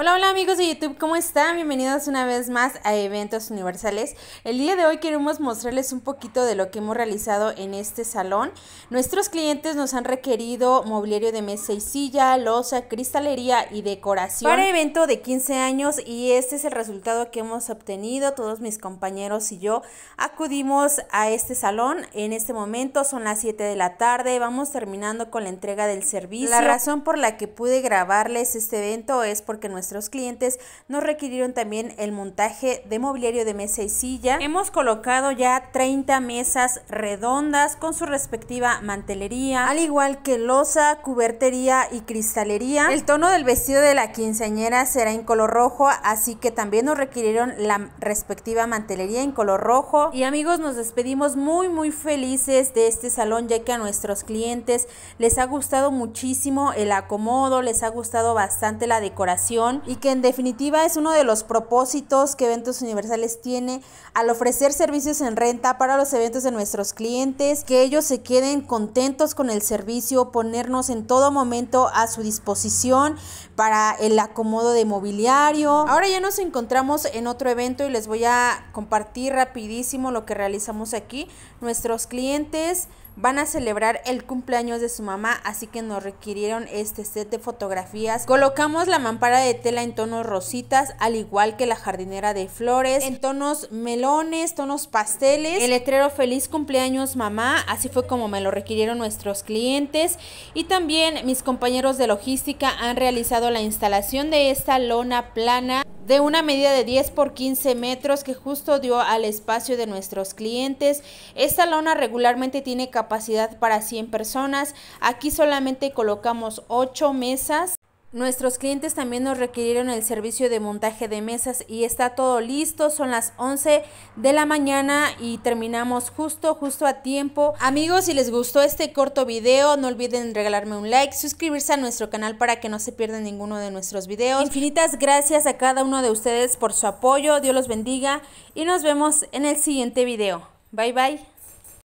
Hola, hola amigos de YouTube, ¿cómo están? Bienvenidos una vez más a Eventos Universales. El día de hoy queremos mostrarles un poquito de lo que hemos realizado en este salón. Nuestros clientes nos han requerido mobiliario de mesa y silla, losa, cristalería y decoración. Para evento de 15 años y este es el resultado que hemos obtenido. Todos mis compañeros y yo acudimos a este salón. En este momento son las 7 de la tarde, vamos terminando con la entrega del servicio. La razón por la que pude grabarles este evento es porque nuestro clientes nos requirieron también el montaje de mobiliario de mesa y silla. Hemos colocado ya 30 mesas redondas con su respectiva mantelería, al igual que losa, cubertería y cristalería. El tono del vestido de la quinceañera será en color rojo, así que también nos requirieron la respectiva mantelería en color rojo. Y amigos, nos despedimos muy muy felices de este salón ya que a nuestros clientes les ha gustado muchísimo el acomodo, les ha gustado bastante la decoración. Y que en definitiva es uno de los propósitos que Eventos Universales tiene al ofrecer servicios en renta para los eventos de nuestros clientes, que ellos se queden contentos con el servicio, ponernos en todo momento a su disposición para el acomodo de mobiliario. Ahora ya nos encontramos en otro evento y les voy a compartir rapidísimo lo que realizamos aquí. Nuestros clientes van a celebrar el cumpleaños de su mamá, así que nos requirieron este set de fotografías. Colocamos la mampara de té en tonos rositas, al igual que la jardinera de flores, en tonos melones, tonos pasteles, el letrero feliz cumpleaños mamá, así fue como me lo requirieron nuestros clientes y también mis compañeros de logística han realizado la instalación de esta lona plana de una medida de 10 por 15 metros que justo dio al espacio de nuestros clientes. Esta lona regularmente tiene capacidad para 100 personas. Aquí solamente colocamos 8 mesas Nuestros clientes también nos requirieron el servicio de montaje de mesas y está todo listo. Son las 11 de la mañana y terminamos justo, justo a tiempo. Amigos, si les gustó este corto video, no olviden regalarme un like, suscribirse a nuestro canal para que no se pierdan ninguno de nuestros videos. Infinitas gracias a cada uno de ustedes por su apoyo. Dios los bendiga y nos vemos en el siguiente video. Bye bye.